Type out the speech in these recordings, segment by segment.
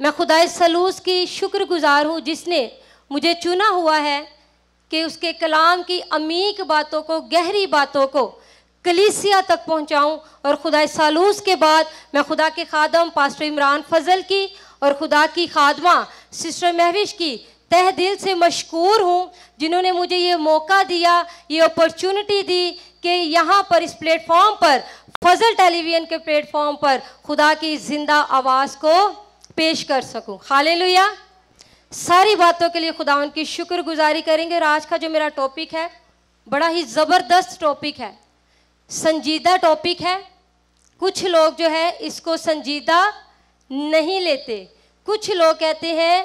मैं खुदा सलूस की शुक्रगुजार हूँ जिसने मुझे चुना हुआ है कि उसके कलाम की अमीक बातों को गहरी बातों को कलीसिया तक पहुँचाऊँ और खुदा सालूस के बाद मैं खुदा के खादम पास्टर इमरान फजल की और खुदा की खादमा सिस्टर महविश की तह दिल से मशहूर हूँ जिन्होंने मुझे ये मौका दिया ये अपॉर्चुनिटी दी कि यहाँ पर इस प्लेटफॉर्म पर फजल टेलीविज़न के प्लेटफॉर्म पर खुदा की ज़िंदा आवाज़ को पेश कर सकूँ हाले सारी बातों के लिए खुदा उनकी शुक्रगुजारी करेंगे और आज का जो मेरा टॉपिक है बड़ा ही ज़बरदस्त टॉपिक है संजीदा टॉपिक है कुछ लोग जो है इसको संजीदा नहीं लेते कुछ लोग कहते हैं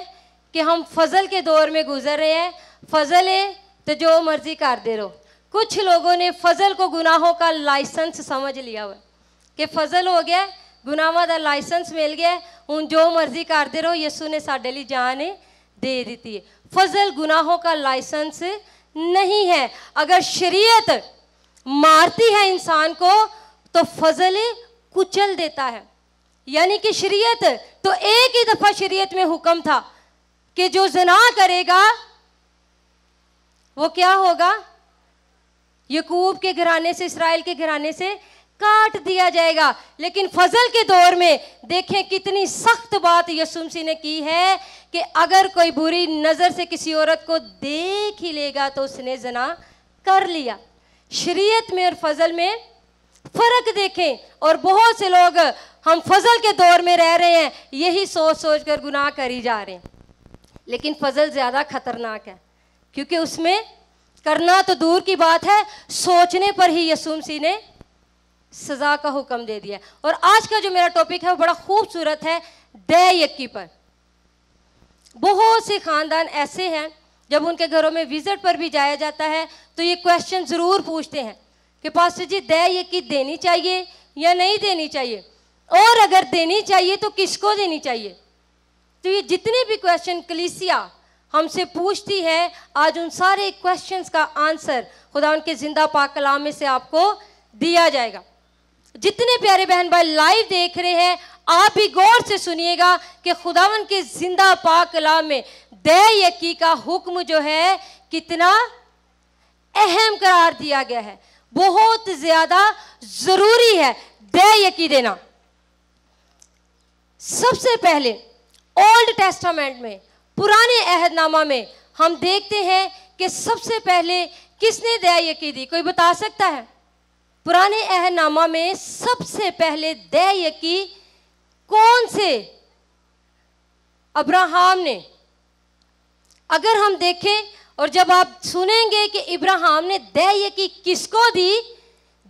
कि हम फजल के दौर में गुजर रहे हैं फजल है तो जो मर्ज़ी कर दे रो कुछ लोगों ने फजल को गुनाहों का लाइसेंस समझ लिया हुआ कि फजल हो गया ਗੁਨਾਹਾਂ का लाइसेंस मिल गया हूँ जो मर्जी करते रहो यसु ने साडे लिए जान दे ਦਿੱਤੀ फजल गुनाहों का लाइसेंस नहीं है अगर शरीयत मारती है इंसान को तो फजल कुचल देता है यानी कि शरीयत तो एक ही दफा शरीयत में हुक्म था कि जो जना करेगा वो क्या होगा यकूब के घराने से इसराइल के घराने से काट दिया जाएगा लेकिन फजल के दौर में देखें कितनी सख्त बात यसुम सिंह ने की है कि अगर कोई बुरी नज़र से किसी औरत को देख ही लेगा तो उसने जना कर लिया शरीयत में और फजल में फ़र्क देखें और बहुत से लोग हम फजल के दौर में रह रहे हैं यही सोच सोच कर गुनाह कर ही जा रहे हैं लेकिन फजल ज़्यादा खतरनाक है क्योंकि उसमें करना तो दूर की बात है सोचने पर ही यसूम सिंह ने सज़ा का हुक्म दे दिया और आज का जो मेरा टॉपिक है वो बड़ा खूबसूरत है दे यकी पर बहुत से ख़ानदान ऐसे हैं जब उनके घरों में विज़िट पर भी जाया जाता है तो ये क्वेश्चन ज़रूर पूछते हैं कि पास्टर जी दे यकी देनी चाहिए या नहीं देनी चाहिए और अगर देनी चाहिए तो किसको देनी चाहिए तो ये जितने भी क्वेश्चन कलिसिया हमसे पूछती है आज उन सारे क्वेश्चंस का आंसर खुदा उनके ज़िंदा पाक में से आपको दिया जाएगा जितने प्यारे बहन भाई लाइव देख रहे हैं आप भी गौर से सुनिएगा कि खुदावन के जिंदा पाक कला में दयाकी यकी का हुक्म जो है कितना अहम करार दिया गया है बहुत ज्यादा जरूरी है दयाकी यकी देना सबसे पहले ओल्ड टेस्टामेंट में पुराने अहदनामा में हम देखते हैं कि सबसे पहले किसने दया यकी दी कोई बता सकता है पुराने अहनामा में सबसे पहले दैय की कौन से अब्राहम ने अगर हम देखें और जब आप सुनेंगे कि इब्राहम ने दैय की किसको दी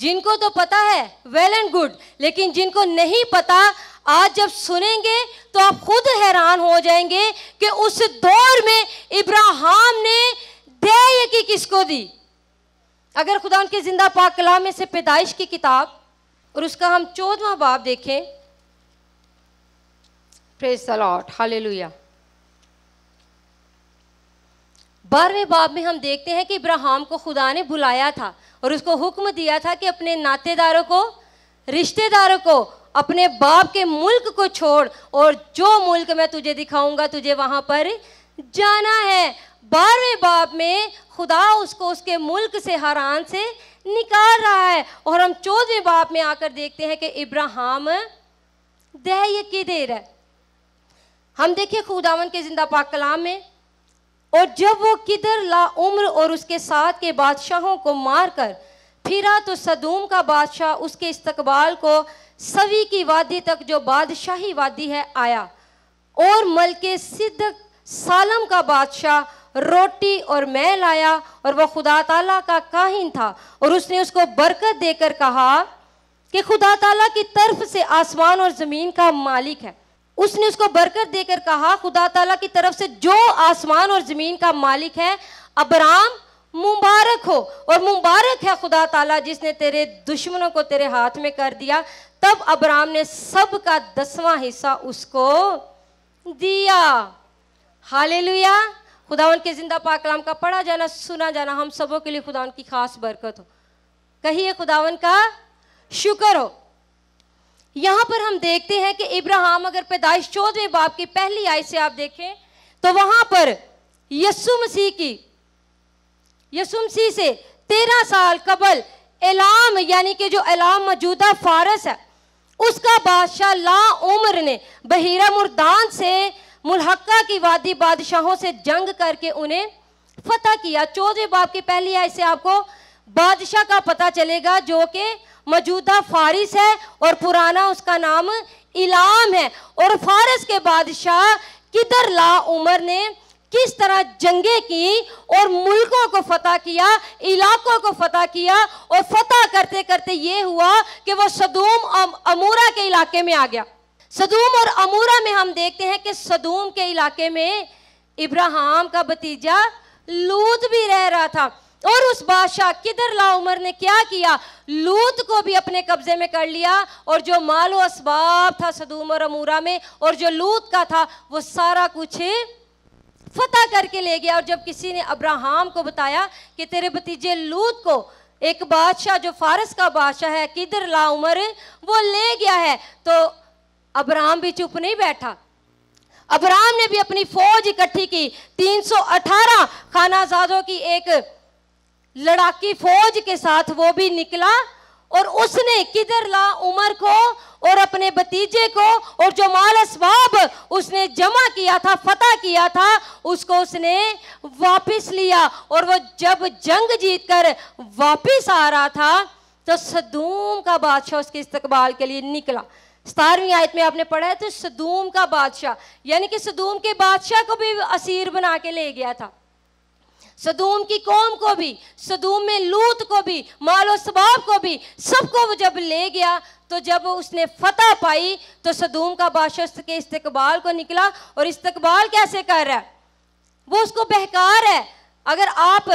जिनको तो पता है वेल एंड गुड लेकिन जिनको नहीं पता आज जब सुनेंगे तो आप खुद हैरान हो जाएंगे कि उस दौर में इब्राहम ने दैय की किसको दी अगर खुदा के ज़िंदा पाक कलाम में से पैदाइश की किताब और उसका हम चौदवा बाब देखें प्रेस हाले लुया बारहवें बाब में हम देखते हैं कि इब्राहम को खुदा ने बुलाया था और उसको हुक्म दिया था कि अपने नातेदारों को रिश्तेदारों को अपने बाप के मुल्क को छोड़ और जो मुल्क मैं तुझे दिखाऊंगा तुझे वहां पर जाना है बारहवें बाब में खुदा उसको उसके मुल्क से हरान से निकाल रहा है और हम चौदहवें बाब में आकर देखते हैं कि इब्राहम दह के दे है हम देखें खुदावन के जिंदा पाक कलाम में और जब वो किधर ला उम्र और उसके साथ के बादशाहों को मारकर फिरा तो सदूम का बादशाह उसके इस्तकबाल को सवी की वादी तक जो बादशाही वादी है आया और मलके सिद्ध सालम का बादशाह रोटी और मैल आया और वह खुदा ताला का काहिन था और उसने उसको बरकत देकर कहा कि खुदा ताला की तरफ से आसमान और ज़मीन का मालिक है उसने उसको बरकत देकर कहा खुदा ताला की तरफ से जो आसमान और ज़मीन का मालिक है अबराम मुबारक हो और मुबारक है खुदा ताला जिसने तेरे दुश्मनों को तेरे हाथ में कर दिया तब अबराम ने सब का दसवां हिस्सा उसको दिया हालेलुया खुदावन के ज़िंदा पाकलाम का पढ़ा जाना सुना जाना हम सबों के लिए खुदावन की खास बरकत हो कहिए खुदावन का शुक्र हो यहां पर हम देखते हैं कि इब्राहिम अगर पैदाइश चौदहवें बाप की पहली आय से आप देखें तो वहां पर यसु मसीह की यसु मसीह से तेरह साल कबल एलाम यानी कि जो एलाम मौजूदा फारस है उसका बादशाह ला उम्र ने बहिरा मुर्दान से मुलहक्का की वादी बादशाहों से जंग करके उन्हें फतेह किया चौदहवें बाप की पहली आय से आपको बादशाह का पता चलेगा जो कि मौजूदा फारिस है और पुराना उसका नाम इलाम है और फारस के बादशाह किधर ला उमर ने किस तरह जंगे की और मुल्कों को फतह किया इलाकों को फतह किया और फतह करते करते ये हुआ कि वो सदूम अमूरा के इलाके में आ गया सदूम और अमूरा में हम देखते हैं कि सदूम के इलाके में इब्राहिम का भतीजा लूत भी रह रहा था और उस बादशाह किदर ला उमर ने क्या किया लूत को भी अपने कब्जे में कर लिया और जो मालो असबाब था सदूम और अमूरा में और जो लूत का था वो सारा कुछ फतेह करके ले गया और जब किसी ने अब्राहम को बताया कि तेरे भतीजे लूत को एक बादशाह जो फारस का बादशाह है किदर ला उमर वो ले गया है तो अब्राहम भी चुप नहीं बैठा अब्राहम ने भी अपनी फौज इकट्ठी की 318 खानाजादों की एक लड़ाकी फौज के साथ वो भी निकला और उसने किधर ला उमर को और अपने भतीजे को और जो माल असबाब उसने जमा किया था फतेह किया था उसको उसने वापस लिया और वो जब जंग जीत कर वापिस आ रहा था तो सदूम का बादशाह उसके इस्तकबाल के लिए निकला सतारवीं आयत में आपने पढ़ा है तो सदूम का बादशाह यानी कि सदूम के बादशाह को भी असीर बना के ले गया था सदूम की कौम को भी सदूम में लूत को भी मालो सबाब को भी सबको वो जब ले गया तो जब उसने फतह पाई तो सदूम का बादशाह के इस्तकबाल को निकला और इस्तकबाल कैसे कर रहा है वो उसको बहकार है अगर आप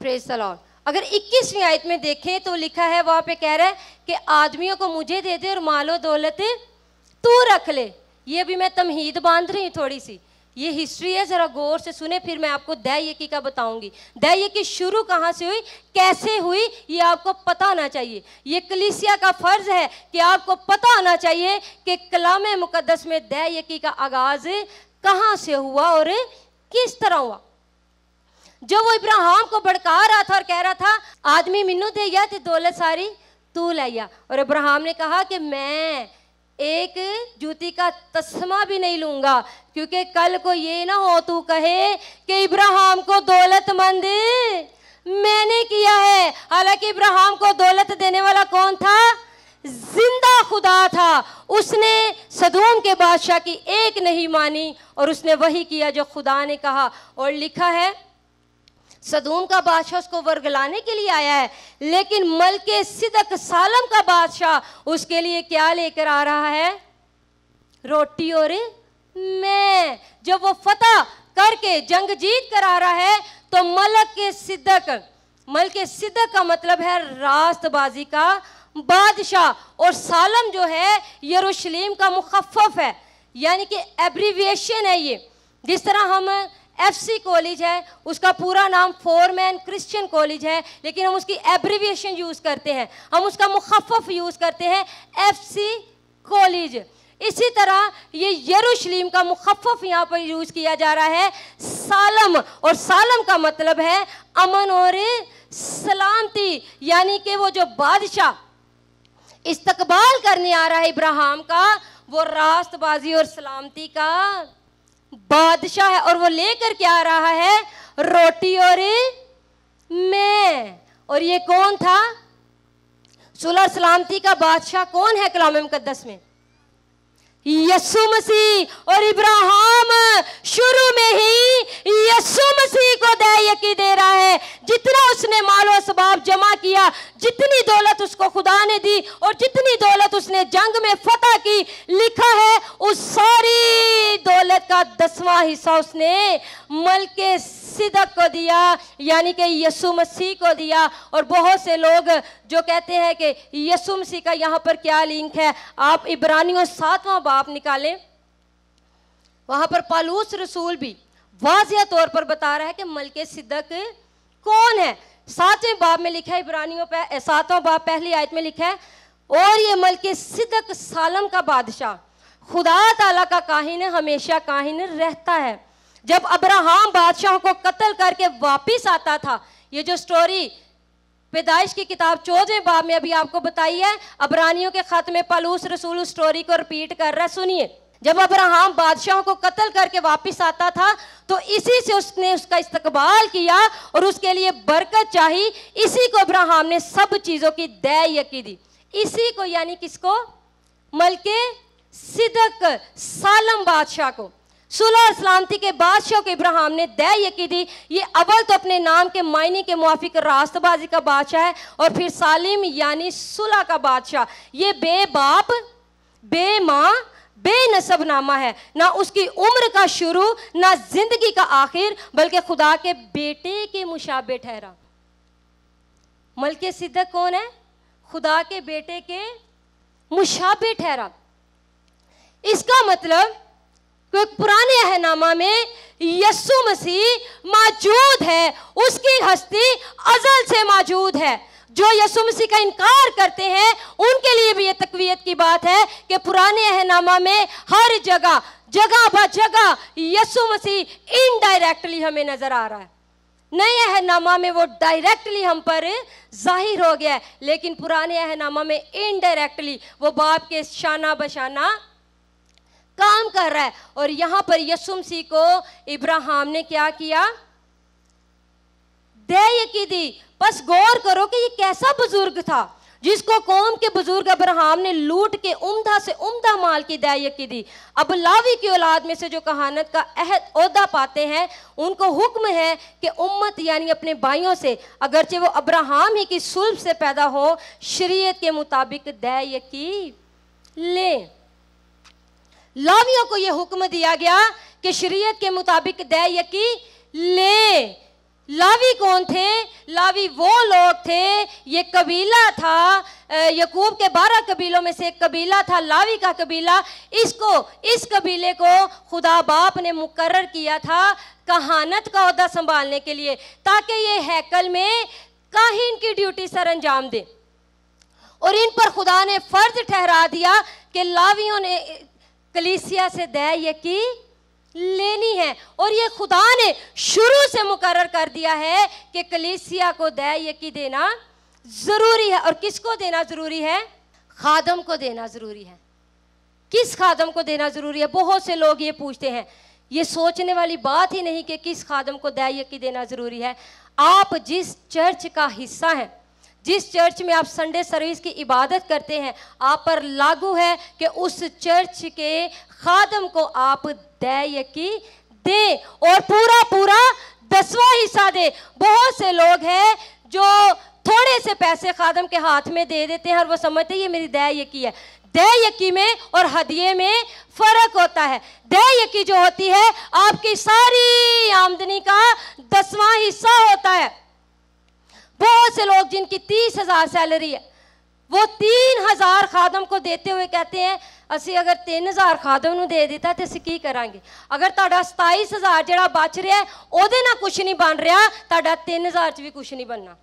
प्रेस लॉर्ड अगर 21वीं आयत में देखें तो लिखा है वहाँ पे कह रहा है कि आदमियों को मुझे दे दे और मालो दौलत तू रख ले ये भी मैं तमहीद बांध रही हूँ थोड़ी सी ये हिस्ट्री है ज़रा गौर से सुने फिर मैं आपको दैयकी का बताऊंगी दैयकी शुरू कहाँ से हुई कैसे हुई ये आपको पता आना चाहिए ये कलिसिया का फ़र्ज़ है कि आपको पता आना चाहिए कि कलाम मुकदस में दैयकी का आगाज़ कहाँ से हुआ और किस तरह हुआ जो वो इब्राहिम को भड़का रहा था और कह रहा था आदमी मिनू दे गया तो दौलत सारी तू लाइया और इब्राहिम ने कहा कि मैं एक जूती का तस्मा भी नहीं लूंगा क्योंकि कल को ये ना हो तू कहे कि इब्राहिम को दौलतमंद मैंने किया है हालांकि इब्राहिम को दौलत देने वाला कौन था जिंदा खुदा था उसने सदूम के बादशाह की एक नहीं मानी और उसने वही किया जो खुदा ने कहा और लिखा है सदूम का बादशाह उसको वर्गलाने के लिए आया है लेकिन मलक सिदक सालम का बादशाह उसके लिए क्या लेकर आ रहा है रोटी और मैं जब वो फतह करके जंग जीत कर आ रहा है तो मलक के सिदक मल के सिदक का मतलब है रास्तबाजी का बादशाह और सालम जो है यरूशलेम का मुखफ़ है यानी कि एब्रीविएशन है ये जिस तरह हम एफसी कॉलेज है उसका पूरा नाम फोरमैन क्रिश्चियन कॉलेज है लेकिन हम उसकी एब्रीविएशन यूज़ करते हैं हम उसका मुखफ़ यूज़ करते हैं एफसी कॉलेज इसी तरह ये यरूशलेम का मुखफ़ यहाँ पर यूज़ किया जा रहा है सालम और सालम का मतलब है अमन और सलामती यानी कि वो जो बादशाह इस्तकबाल करने आ रहा है इब्राहम का वो रास्तबाजी और सलामती का बादशाह है और वो लेकर के आ रहा है रोटी और मैं और ये कौन था सुलह सलामती का बादशाह कौन है कलाम मुकदस में यसु मसीह और इब्राहिम शुरू में ही यसु मसीह को दया दे रहा है जितना उसने माल और सबाब जमा किया जितनी दौलत उसको खुदा ने दी और जितनी दौलत उसने जंग में फतेह की लिखा है उस सारी दौलत का दसवां हिस्सा उसने मल के सिदक को दिया यानी कि यसु मसीह को दिया और बहुत से लोग जो कहते हैं कि यसु मसीह का यहाँ पर क्या लिंक है आप इब्रानियों सातवां बाप निकालें वहाँ पर पालूस रसूल भी वाजिया तौर पर बता रहा है कि मलके सिदक कौन है सातवें बाप में लिखा है इब्रानियों सातवां बाप पहली आयत में लिखा है और ये मलके सिदक सालम का बादशाह खुदा तला का काहिन हमेशा काहिन रहता है जब अब्राहम बादशाह को कत्ल करके वापिस आता था ये जो स्टोरी पैदाइश की किताब चौदह बाब में अभी आपको बताई है अबरानियों के खत में पलूस रसूल उस स्टोरी को रिपीट कर रहा है सुनिए जब अब्राहम बादशाह को कत्ल करके वापस आता था तो इसी से उसने उसका इस्तकबाल किया और उसके लिए बरकत चाही इसी को अब्राहम ने सब चीज़ों की दय की दी इसी को यानी किसको मलके सिदक सालम बादशाह को सुलह और सलामती के बादशाह को इब्राहिम ने तय ये की थी ये अवल तो अपने नाम के मायने के मुआफिक रास्तबाजी का बादशाह है और फिर सालिम यानी सुलह का बादशाह ये बेबाप माँ बेनसब नामा है ना उसकी उम्र का शुरू ना जिंदगी का आखिर बल्कि खुदा के बेटे के मुशाबे ठहरा मलके सिद्दक कौन है खुदा के बेटे के मुशाबे ठहरा इसका मतलब तो एक पुराने अहनामा में यस्सु मसीह मौजूद है उसकी हस्ती अजल से मौजूद है जो यसु मसीह का इनकार करते हैं उनके लिए भी ये तकवीत की बात है कि पुराने अहनामा में हर जगह जगह ब जगह यसु मसीह इनडायरेक्टली हमें नजर आ रहा है नए अहनामा में वो डायरेक्टली हम पर जाहिर हो गया है लेकिन पुराने अहनामा में इनडायरेक्टली वो बाप के शाना बशाना काम कर रहा है और यहां पर यसुम सी को इब्राहिम ने क्या किया दया की दी बस गौर करो कि ये कैसा बुजुर्ग था जिसको कौम के बुजुर्ग अब्राहम ने लूट के उमदा से उमदा माल की दया की दी अब लावी की औलाद में से जो कहानत का अहद अहदा पाते हैं उनको हुक्म है कि उम्मत यानी अपने भाइयों से अगरचे वो अब्राहम ही की सुल्फ से पैदा हो शरीयत के मुताबिक दया की लें लावियों को यह हुक्म दिया गया कि शरीयत के मुताबिक दे यकी ले लावी कौन थे लावी वो लोग थे ये कबीला था यकूब के बारह कबीलों में से एक कबीला था लावी का कबीला इसको इस कबीले को खुदा बाप ने मुकर किया था कहानत का अहदा संभालने के लिए ताकि ये हैकल में काहिन की ड्यूटी सर अंजाम दे और इन पर खुदा ने फर्ज ठहरा दिया कि लावियों ने कलीसिया से दया की लेनी है और ये खुदा ने शुरू से मुकर कर दिया है कि कलीसिया को दया की देना ज़रूरी है और किसको देना ज़रूरी है खादम को देना ज़रूरी है किस खादम को देना ज़रूरी है बहुत से लोग ये पूछते हैं ये सोचने वाली बात ही नहीं कि किस खादम को दया की देना ज़रूरी है आप जिस चर्च का हिस्सा हैं जिस चर्च में आप संडे सर्विस की इबादत करते हैं आप पर लागू है कि उस चर्च के खादम को आप की दे और पूरा पूरा दसवां हिस्सा दे बहुत से लोग हैं जो थोड़े से पैसे खादम के हाथ में दे देते हैं और वो समझते हैं ये मेरी दया यकी है दया यकी में और हदिये में फ़र्क होता है दया यकी जो होती है आपकी सारी आमदनी का दसवां हिस्सा होता है बहुत से लोग जिनकी तीस हज़ार सैलरी है वो तीन हज़ार खादम को देते हुए कहते हैं ਅਸੀਂ ਅਗਰ 3000 ਖਾਦਮ ਨੂੰ ਦੇ ਦਿੱਤਾ ਤੇ ਅਸੀਂ ਕੀ ਕਰਾਂਗੇ ਅਗਰ ਤੁਹਾਡਾ 27000 ਜਿਹੜਾ ਬਚ ਰਿਹਾ ਉਹਦੇ ਨਾਲ ਕੁਝ ਨਹੀਂ ਬਣ ਰਿਹਾ ਤੁਹਾਡਾ 3000 ਚ ਵੀ ਕੁਝ नहीं बनना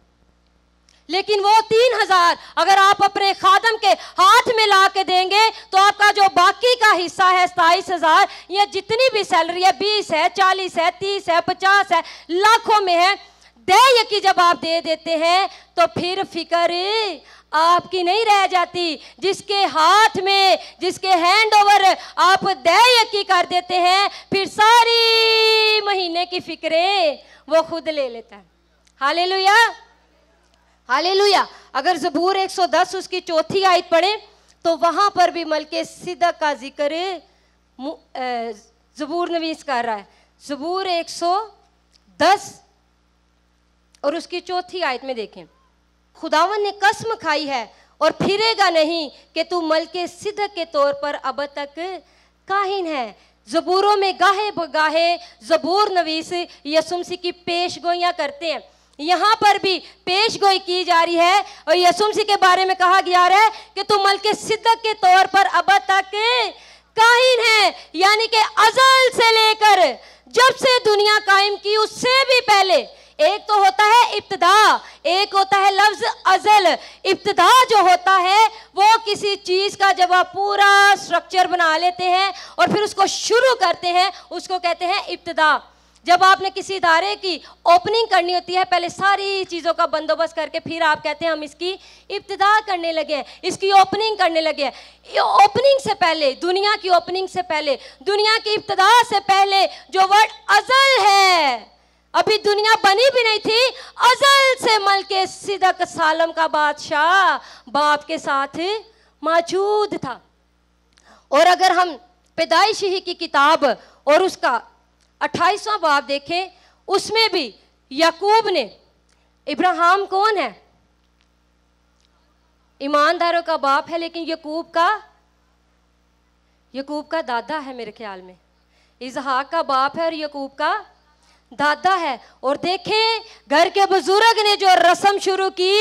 लेकिन वो तीन हजार अगर आप अपने खादम के हाथ में ला के देंगे तो आपका जो बाकी का हिस्सा है सताईस हजार या जितनी भी सैलरी है बीस है चालीस है तीस है पचास है लाखों में है दैय की जब आप दे देते हैं तो फिर फिक्र आपकी नहीं रह जाती जिसके हाथ में जिसके हैंड ओवर आप दैय की कर देते हैं फिर सारी महीने की फिक्रे वो खुद ले लेता है हालेलुया हालेलुया अगर जबूर 110 उसकी चौथी आयत पढ़े तो वहां पर भी मलके सिदक का जिक्र जबूर नवीस कर रहा है जबूर 110 और उसकी चौथी आयत में देखें खुदावन ने कसम खाई है और फिरेगा नहीं कि तू मल के सिद्ध के तौर पर अब तक काहिन है जबूरों में गाहे बगाहे जबूर नवीस यसुमसी की पेश गोइयाँ करते हैं यहाँ पर भी पेश गोई की जा रही है और यसुमसी के बारे में कहा गया है कि तू मल के सिद्ध के तौर पर अब तक काहिन है यानी कि अजल से लेकर जब से दुनिया कायम की उससे भी पहले एक तो होता है इब्तदा एक होता है लफ्ज अजल इब्तदा जो होता है वो किसी चीज़ का जब आप पूरा स्ट्रक्चर बना लेते हैं और फिर उसको शुरू करते हैं उसको कहते हैं इब्तदा जब आपने किसी इदारे की ओपनिंग करनी होती है पहले सारी चीज़ों का बंदोबस्त करके फिर आप कहते हैं हम इसकी इब्तदा करने लगे हैं इसकी ओपनिंग करने लगे हैं ओपनिंग से पहले दुनिया की ओपनिंग से पहले दुनिया की इब्तदा से पहले जो वर्ड अजल है अभी दुनिया बनी भी नहीं थी अजल से मल के सिदक सालम का बादशाह बाप के साथ मौजूद था और अगर हम पैदाइश ही की किताब और उसका अट्ठाईसवां बाप देखें उसमें भी यकूब ने इब्राहिम कौन है ईमानदारों का बाप है लेकिन यकूब का यकूब का दादा है मेरे ख्याल में इजहाक का बाप है और यकूब का दादा है और देखें घर के बुजुर्ग ने जो रस्म शुरू की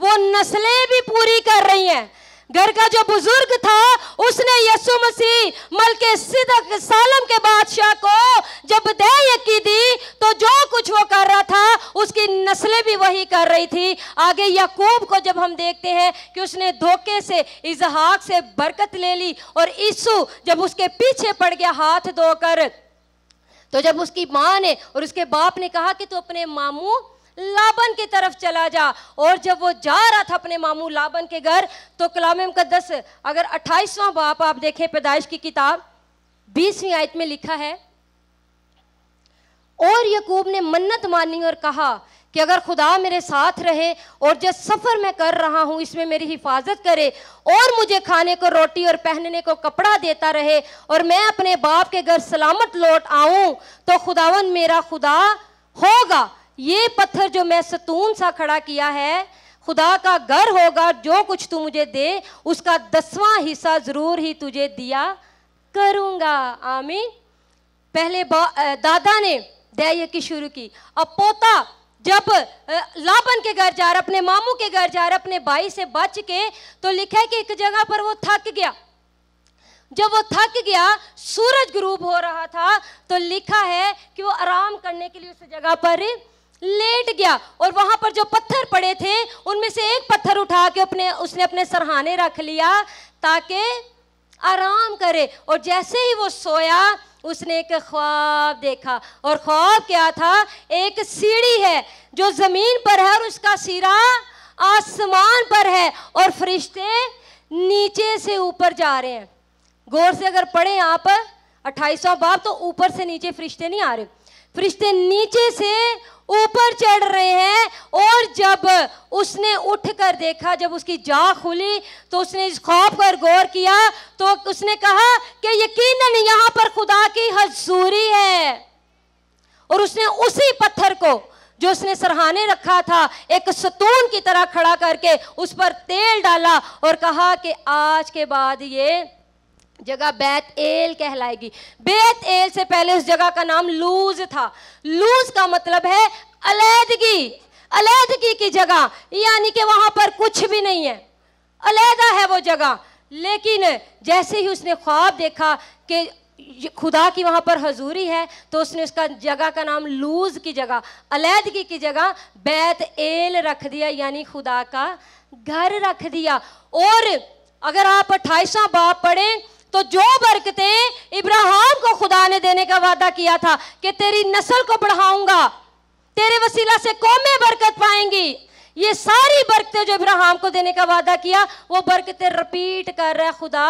वो नस्लें भी पूरी कर रही हैं घर का जो बुजुर्ग था उसने यसु मसीह मलके सिदक सालम के बादशाह को जब दया की दी तो जो कुछ वो कर रहा था उसकी नस्लें भी वही कर रही थी आगे याकूब को जब हम देखते हैं कि उसने धोखे से इजहाक से बरकत ले ली और यीशु जब उसके पीछे पड़ गया हाथ धोकर तो जब उसकी माँ ने और उसके बाप ने कहा कि तू अपने मामू लाबन की तरफ चला जा और जब वो जा रहा था अपने मामू लाबन के घर तो कलाम मुकदस अगर अट्ठाईसवां बाप आप देखें पैदाइश की किताब बीसवीं आयत में लिखा है और यकूब ने मन्नत मानी और कहा कि अगर खुदा मेरे साथ रहे और जिस सफ़र मैं कर रहा हूँ इसमें मेरी हिफाजत करे और मुझे खाने को रोटी और पहनने को कपड़ा देता रहे और मैं अपने बाप के घर सलामत लौट आऊं तो खुदावन मेरा खुदा होगा ये पत्थर जो मैं सतून सा खड़ा किया है खुदा का घर होगा जो कुछ तू मुझे दे उसका दसवां हिस्सा ज़रूर ही तुझे दिया करूंगा आमीन पहले दादा ने दया की शुरू की अब पोता जब लाबन के घर जा रहा अपने मामू के घर जा रहा अपने भाई से बच के तो लिखा है कि एक जगह पर वो थक गया जब वो थक गया सूरज ग्रूब हो रहा था तो लिखा है कि वो आराम करने के लिए उस जगह पर लेट गया और वहां पर जो पत्थर पड़े थे उनमें से एक पत्थर उठा के अपने उसने अपने सरहाने रख लिया ताकि आराम करे और जैसे ही वो सोया उसने एक ख्वाब देखा और ख्वाब क्या था एक सीढ़ी है जो ज़मीन पर है और उसका सिरा आसमान पर है और फरिश्ते नीचे से ऊपर जा रहे हैं गौर से अगर पढ़े यहाँ पर बाप तो ऊपर से नीचे फरिश्ते नहीं आ रहे फरिश्ते नीचे से ऊपर चढ़ रहे हैं और जब उसने उठकर देखा जब उसकी जा खुली तो उसने इस खौफ पर गौर किया तो उसने कहा कि यकीनन यहां पर खुदा की हजूरी है और उसने उसी पत्थर को जो उसने सरहाने रखा था एक सतून की तरह खड़ा करके उस पर तेल डाला और कहा कि आज के बाद ये जगह बैत एल कहलाएगी बैत एल से पहले उस जगह का नाम लूज था लूज का मतलब है अलैदगी अलैदगी की जगह यानी कि वहां पर कुछ भी नहीं है अलैदा है वो जगह लेकिन जैसे ही उसने ख्वाब देखा कि खुदा की वहाँ पर हजूरी है तो उसने उसका जगह का नाम लूज की जगह अलैदगी की जगह बैत एल रख दिया यानी खुदा का घर रख दिया और अगर आप अट्ठाईसवां बाप पढ़ें तो जो बरकतें इब्राहिम को खुदा ने देने का वादा किया था कि तेरी नस्ल को बढ़ाऊंगा तेरे वसीला से कौमें बरकत पाएंगी ये सारी बरकतें जो इब्राहिम को देने का वादा किया वो बरकतें रिपीट कर रहा है खुदा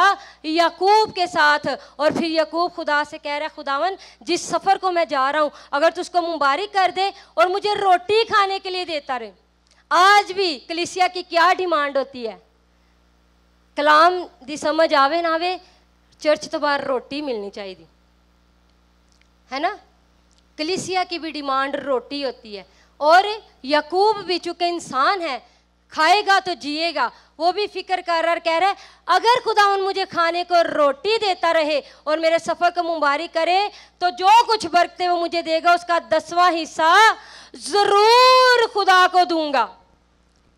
यकूब के साथ और फिर यकूब खुदा से कह रहा है खुदावन जिस सफ़र को मैं जा रहा हूँ अगर तू उसको मुबारक कर दे और मुझे रोटी खाने के लिए देता रहे आज भी कलिसिया की क्या डिमांड होती है कलाम दी समझ आवे ना आवे चर्च तो बाहर रोटी मिलनी चाहिए है ना कलिसिया की भी डिमांड रोटी होती है और यकूब भी चुके इंसान है खाएगा तो जिएगा वो भी फिक्र कर रहा कह रहा है अगर खुदा उन मुझे खाने को रोटी देता रहे और मेरे सफ़र को मुबारक करे तो जो कुछ बरकते वो मुझे देगा उसका दसवां हिस्सा ज़रूर खुदा को दूंगा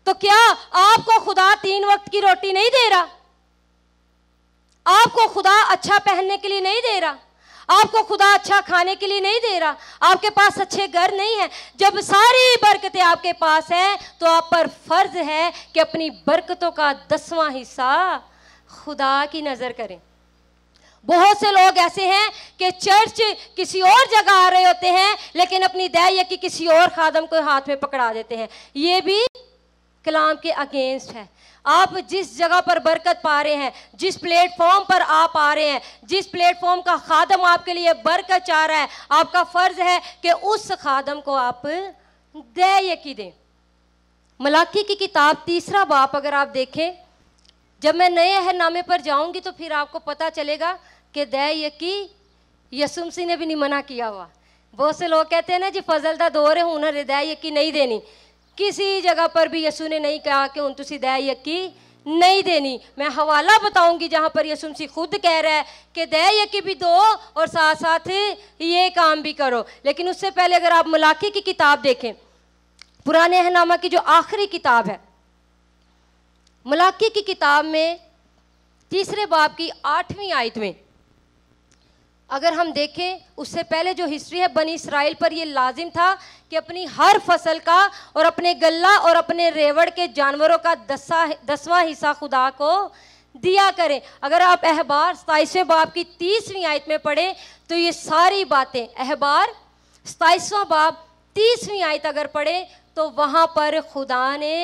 तो क्या आपको खुदा तीन वक्त की रोटी नहीं दे रहा आपको खुदा अच्छा पहनने के लिए नहीं दे रहा आपको खुदा अच्छा खाने के लिए नहीं दे रहा आपके पास अच्छे घर नहीं है जब सारी बरकतें आपके पास हैं तो आप पर फर्ज है कि अपनी बरकतों का दसवां हिस्सा खुदा की नज़र करें बहुत से लोग ऐसे हैं कि चर्च किसी और जगह आ रहे होते हैं लेकिन अपनी दया की किसी और खादम को हाथ में पकड़ा देते हैं ये भी कलाम के अगेंस्ट है आप जिस जगह पर बरकत पा रहे हैं जिस प्लेटफॉर्म पर आप आ रहे हैं जिस प्लेटफॉर्म का खादम आपके लिए बरकत चाह रहा है आपका फ़र्ज़ है कि उस खादम को आप दे यकी दें मलाकी की किताब तीसरा बाप अगर आप देखें जब मैं नए अहनामे पर जाऊंगी तो फिर आपको पता चलेगा कि दे यकी यसुमसी ने भी नहीं मना किया हुआ बहुत से लोग कहते हैं ना जी फजल का दौर है उन्हें दे यकी नहीं देनी किसी जगह पर भी यसु ने नहीं कहा कि उन तुसी दया यकी नहीं देनी मैं हवाला बताऊंगी जहाँ पर यसु मसीह खुद कह रहा है कि दया यकी भी दो और साथ साथ ये काम भी करो लेकिन उससे पहले अगर आप मलाखी की किताब देखें पुराने अहनामा की जो आखिरी किताब है मलाखी की किताब में तीसरे बाब की आठवीं आयत में अगर हम देखें उससे पहले जो हिस्ट्री है बनी इसराइल पर यह लाजिम था कि अपनी हर फसल का और अपने गल्ला और अपने रेवड़ के जानवरों का दसा दसवां हिस्सा खुदा को दिया करें अगर आप अहबार सताइसवें बाब की तीसवीं आयत में पढ़ें तो ये सारी बातें अहबार सताइसवां बाब तीसवीं आयत अगर पढ़ें तो वहाँ पर खुदा ने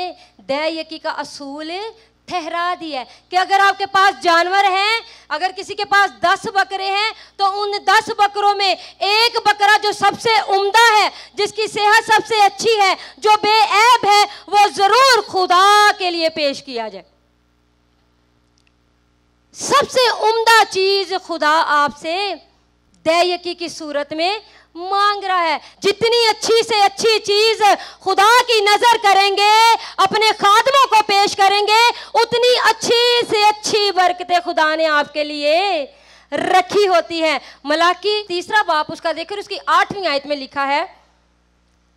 दय का असूल ठहरा दिया है कि अगर आपके पास जानवर हैं अगर किसी के पास दस बकरे हैं तो उन दस बकरों में एक बकरा जो सबसे उम्दा है जिसकी सेहत सबसे अच्छी है जो बेऐब है वो ज़रूर खुदा के लिए पेश किया जाए सबसे उम्दा चीज़ खुदा आपसे दैयकी की सूरत में मांग रहा है जितनी अच्छी से अच्छी चीज खुदा की नजर करेंगे अपने खादमों को पेश करेंगे उतनी अच्छी से अच्छी बरकतें खुदा ने आपके लिए रखी होती है मलाकी तीसरा बाप उसका देखकर उसकी आठवीं आयत में लिखा है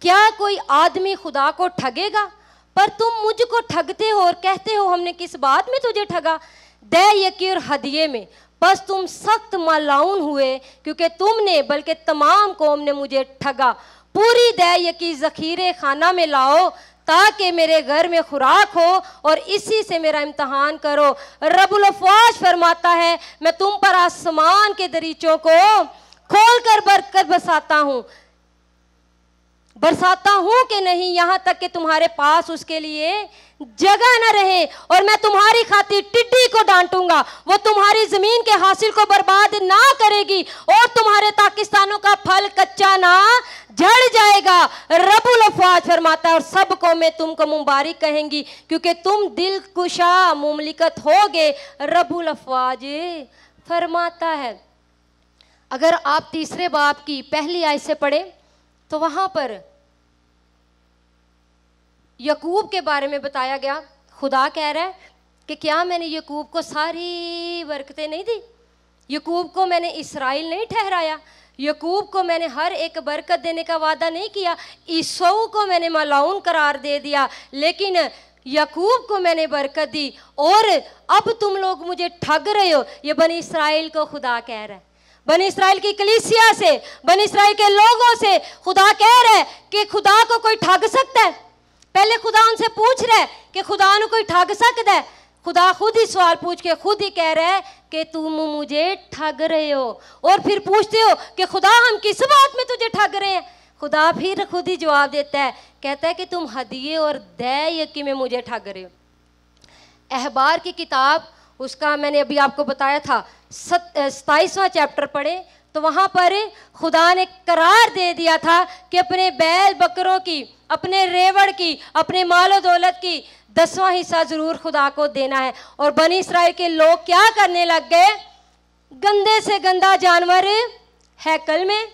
क्या कोई आदमी खुदा को ठगेगा पर तुम मुझको ठगते हो और कहते हो हमने किस बात में तुझे ठगा दे यकी और हदिये में बस तुम सख्त मलाउन हुए क्योंकि तुमने बल्कि तमाम कौम ने मुझे ठगा पूरी दया की ज़खीरे खाना में लाओ ताकि मेरे घर में खुराक हो और इसी से मेरा इम्तहान करो अफवाज फरमाता है मैं तुम पर आसमान के दरीचों को खोल कर बरकत बसाता हूँ बरसाता हूं कि नहीं यहां तक कि तुम्हारे पास उसके लिए जगह न रहे और मैं तुम्हारी खातिर टिड्डी को डांटूंगा वो तुम्हारी जमीन के हासिल को बर्बाद ना करेगी और तुम्हारे पाकिस्तानों का फल कच्चा ना जड़ जाएगा रबुल अफवाज फरमाता है और सब कौमें तुमको मुबारक कहेंगी क्योंकि तुम दिल कुशा मुमलिकत हो गए रबुल अफवाज फरमाता है अगर आप तीसरे बाप की पहली आय से पढ़े तो वहां पर यकूब के बारे में बताया गया खुदा कह रहा है कि क्या मैंने यकूब को सारी बरकतें नहीं दी यकूब को मैंने इसराइल नहीं ठहराया यकूब को मैंने हर एक बरकत देने का वादा नहीं किया ईसऊ को मैंने मलाउन करार दे दिया लेकिन यकूब को मैंने बरकत दी और अब तुम लोग मुझे ठग रहे हो ये बनी इसराइल को खुदा कह रहा है बन इसराइल की कलीसिया से बन इसराइल के लोगों से खुदा कह रहे हैं कि खुदा को कोई ठग सकता है पहले खुदा उनसे पूछ रहे हैं कि खुदा ने कोई ठग सकता है खुदा खुद ही सवाल पूछ के खुद ही कह रहा है कि तुम मुझे ठग रहे हो और फिर पूछते हो कि खुदा हम किस बात में तुझे ठग रहे हैं खुदा फिर खुद ही जवाब देता है कहता है कि तुम हदिये और दै में मुझे ठग रहे हो अहबार की किताब उसका मैंने अभी आपको बताया था सत सताईसवां चैप्टर पढ़े तो वहाँ पर खुदा ने करार दे दिया था कि अपने बैल बकरों की अपने रेवड़ की अपने मालो दौलत की दसवां हिस्सा ज़रूर खुदा को देना है और बनी इसराइल के लोग क्या करने लग गए गंदे से गंदा जानवर हैकल में